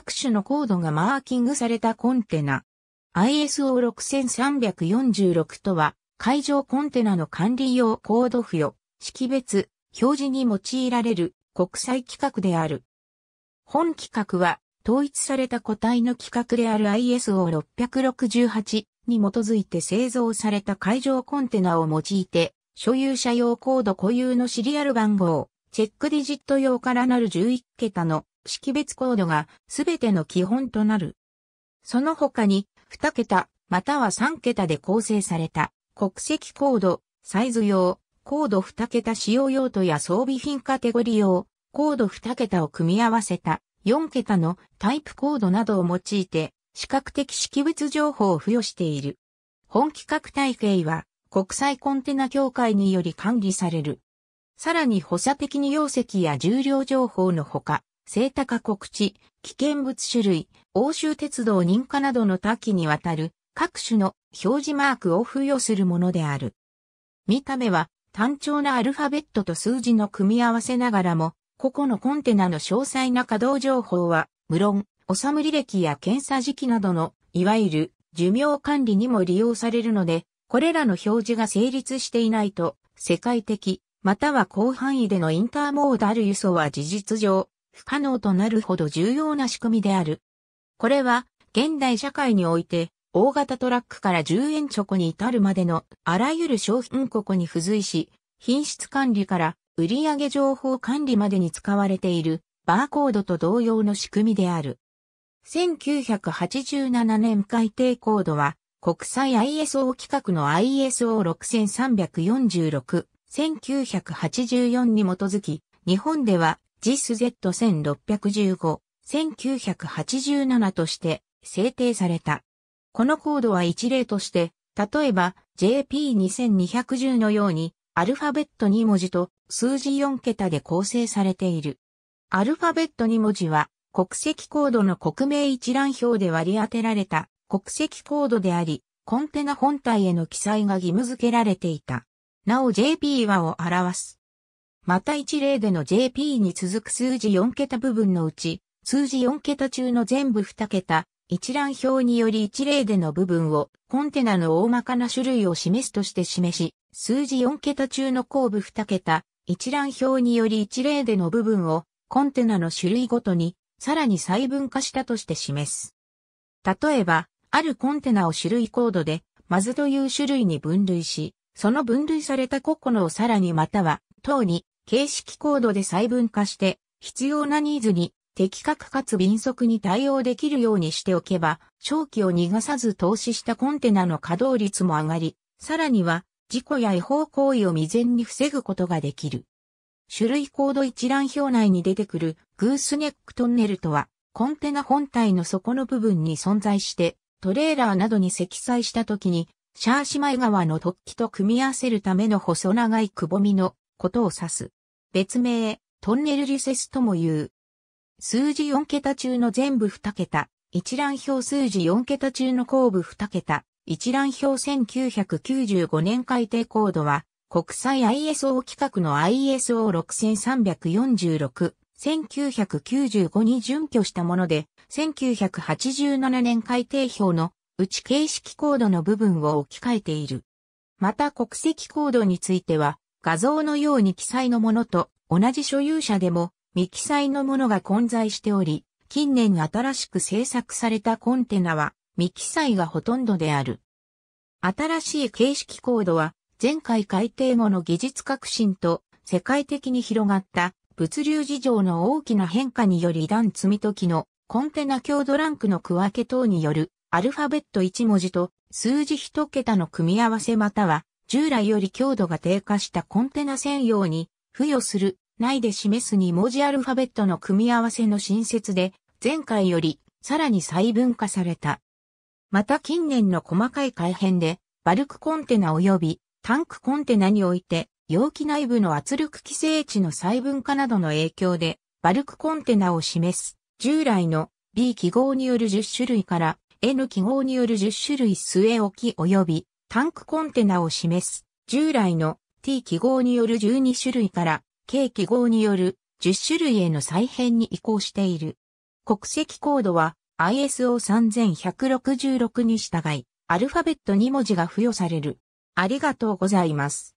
各種のコードがマーキングされたコンテナ。ISO6346 とは、会場コンテナの管理用コード付与、識別、表示に用いられる国際規格である。本規格は、統一された個体の規格である ISO668 に基づいて製造された会場コンテナを用いて、所有者用コード固有のシリアル番号、チェックディジット用からなる11桁の識別コードがすべての基本となる。その他に、2桁、または3桁で構成された、国籍コード、サイズ用、コード2桁使用用途や装備品カテゴリ用、コード2桁を組み合わせた、4桁のタイプコードなどを用いて、視覚的識別情報を付与している。本規格体系は、国際コンテナ協会により管理される。さらに補佐的に容積や重量情報のほか、聖高告知、危険物種類、欧州鉄道認可などの多岐にわたる各種の表示マークを付与するものである。見た目は単調なアルファベットと数字の組み合わせながらも、個々のコンテナの詳細な稼働情報は、無論、おさむ履歴や検査時期などの、いわゆる寿命管理にも利用されるので、これらの表示が成立していないと、世界的、または広範囲でのインターモーダル輸送は事実上、不可能となるほど重要な仕組みである。これは、現代社会において、大型トラックから10円チョコに至るまでのあらゆる商品ここに付随し、品質管理から売上情報管理までに使われているバーコードと同様の仕組みである。1987年改定コードは国際 ISO 規格の ISO6346、1984に基づき、日本では JIS Z1615、1987として制定された。このコードは一例として、例えば JP2210 のように、アルファベット2文字と数字4桁で構成されている。アルファベット2文字は、国籍コードの国名一覧表で割り当てられた国籍コードであり、コンテナ本体への記載が義務付けられていた。なお JP はを表すまた一例での JP に続く数字4桁部分のうち、数字4桁中の全部2桁、一覧表により一例での部分をコンテナの大まかな種類を示すとして示し、数字4桁中の後部2桁、一覧表により一例での部分をコンテナの種類ごとにさらに細分化したとして示す。例えば、あるコンテナを種類コードで、マズという種類に分類し、その分類された個々のをさらにまたは、等に形式コードで細分化して、必要なニーズに的確かつ敏速に対応できるようにしておけば、長期を逃がさず投資したコンテナの稼働率も上がり、さらには、事故や違法行為を未然に防ぐことができる。種類コード一覧表内に出てくるグースネックトンネルとは、コンテナ本体の底の部分に存在して、トレーラーなどに積載した時に、シャーシマイ側の突起と組み合わせるための細長いくぼみのことを指す。別名、トンネルリセスとも言う。数字4桁中の全部2桁、一覧表数字4桁中の後部2桁、一覧表1995年改定コードは、国際 ISO 規格の ISO6346、1995に準拠したもので、1987年改定表の内形式コードの部分を置き換えている。また国籍コードについては、画像のように記載のものと同じ所有者でも未記載のものが混在しており、近年新しく制作されたコンテナは未記載がほとんどである。新しい形式コードは前回改定後の技術革新と世界的に広がった物流事情の大きな変化により段積み時のコンテナ強度ランクの区分け等によるアルファベット1文字と数字1桁の組み合わせまたは従来より強度が低下したコンテナ専用に付与する内で示す2文字アルファベットの組み合わせの新設で前回よりさらに細分化された。また近年の細かい改変でバルクコンテナ及びタンクコンテナにおいて容器内部の圧力規制値の細分化などの影響でバルクコンテナを示す従来の B 記号による10種類から N 記号による10種類据え置き及びタンクコンテナを示す、従来の T 記号による12種類から K 記号による10種類への再編に移行している。国籍コードは ISO3166 に従い、アルファベット2文字が付与される。ありがとうございます。